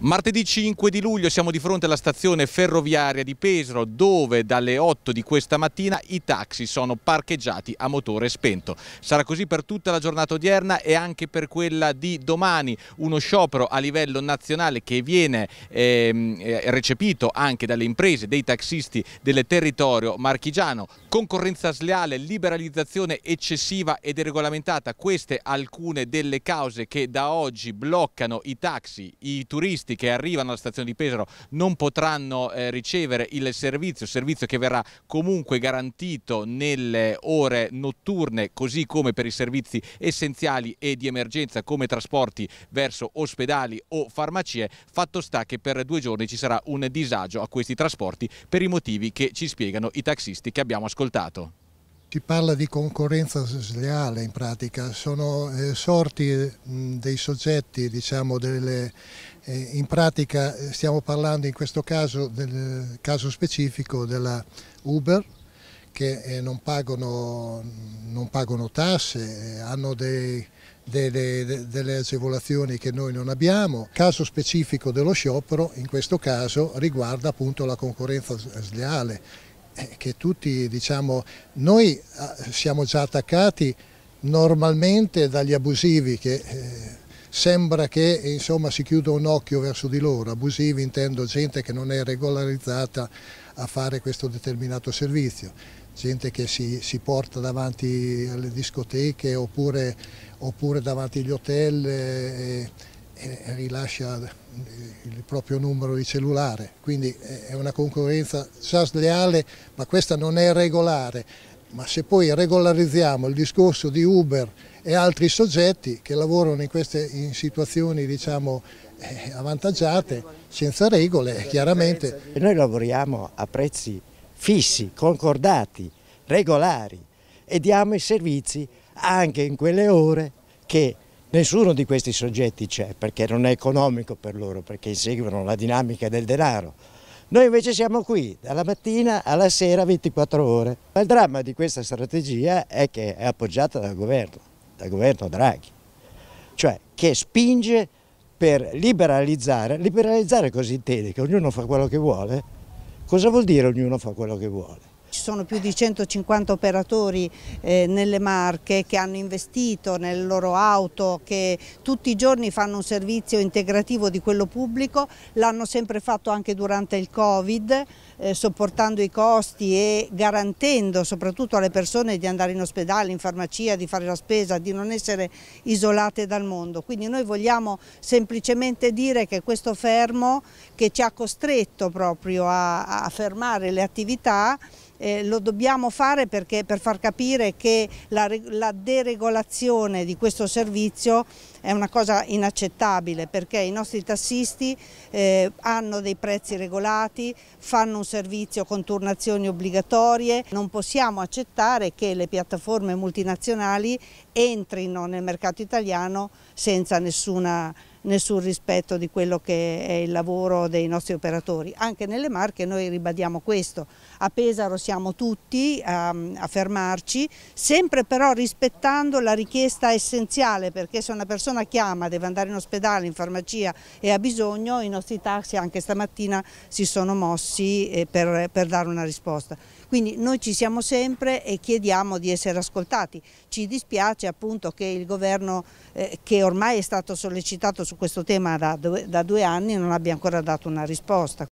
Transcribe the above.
Martedì 5 di luglio siamo di fronte alla stazione ferroviaria di Pesaro dove dalle 8 di questa mattina i taxi sono parcheggiati a motore spento. Sarà così per tutta la giornata odierna e anche per quella di domani, uno sciopero a livello nazionale che viene ehm, eh, recepito anche dalle imprese, dei taxisti del territorio marchigiano. Concorrenza sleale, liberalizzazione eccessiva e deregolamentata, queste alcune delle cause che da oggi bloccano i taxi, i turisti turisti che arrivano alla stazione di Pesaro non potranno eh, ricevere il servizio, servizio che verrà comunque garantito nelle ore notturne, così come per i servizi essenziali e di emergenza come trasporti verso ospedali o farmacie. Fatto sta che per due giorni ci sarà un disagio a questi trasporti per i motivi che ci spiegano i taxisti che abbiamo ascoltato. Si parla di concorrenza sleale in pratica, sono eh, sorti mh, dei soggetti, diciamo, delle, eh, in pratica eh, stiamo parlando in questo caso, del caso specifico della Uber, che eh, non, pagano, non, pagano, tasse, eh, hanno dei, delle, delle, agevolazioni che noi non abbiamo. Caso specifico dello sciopero in questo caso riguarda appunto la concorrenza sleale che tutti diciamo, noi eh, siamo già attaccati normalmente dagli abusivi che eh, sembra che insomma, si chiuda un occhio verso di loro, abusivi intendo gente che non è regolarizzata a fare questo determinato servizio, gente che si, si porta davanti alle discoteche oppure, oppure davanti agli hotel. E, eh, rilascia il proprio numero di cellulare, quindi è una concorrenza già sleale, ma questa non è regolare, ma se poi regolarizziamo il discorso di Uber e altri soggetti che lavorano in, queste, in situazioni diciamo, eh, avvantaggiate, senza regole chiaramente. E noi lavoriamo a prezzi fissi, concordati, regolari e diamo i servizi anche in quelle ore che Nessuno di questi soggetti c'è perché non è economico per loro, perché seguono la dinamica del denaro. Noi invece siamo qui dalla mattina alla sera 24 ore. Ma il dramma di questa strategia è che è appoggiata dal governo, dal governo Draghi, cioè che spinge per liberalizzare. Liberalizzare cosa intende? Che ognuno fa quello che vuole? Cosa vuol dire ognuno fa quello che vuole? sono più di 150 operatori eh, nelle Marche che hanno investito nelle loro auto, che tutti i giorni fanno un servizio integrativo di quello pubblico, l'hanno sempre fatto anche durante il Covid, eh, sopportando i costi e garantendo soprattutto alle persone di andare in ospedale, in farmacia, di fare la spesa, di non essere isolate dal mondo. Quindi noi vogliamo semplicemente dire che questo fermo che ci ha costretto proprio a, a fermare le attività eh, lo dobbiamo fare perché, per far capire che la, la, deregolazione di questo servizio è una cosa inaccettabile perché i nostri tassisti eh, hanno dei prezzi regolati, fanno un servizio con turnazioni obbligatorie, non possiamo accettare che le piattaforme multinazionali entrino nel mercato italiano senza nessuna nessun rispetto di quello che è il lavoro dei nostri operatori. Anche nelle Marche noi ribadiamo questo, a Pesaro siamo tutti a, a fermarci, sempre però rispettando la richiesta essenziale perché se una persona chiama, deve andare in ospedale, in farmacia e ha bisogno, i nostri taxi anche stamattina si sono mossi eh, per, per dare una risposta. Quindi noi ci siamo sempre e chiediamo di essere ascoltati. Ci dispiace appunto che il governo eh, che ormai è stato sollecitato su questo tema da due, da due anni e non abbia ancora dato una risposta.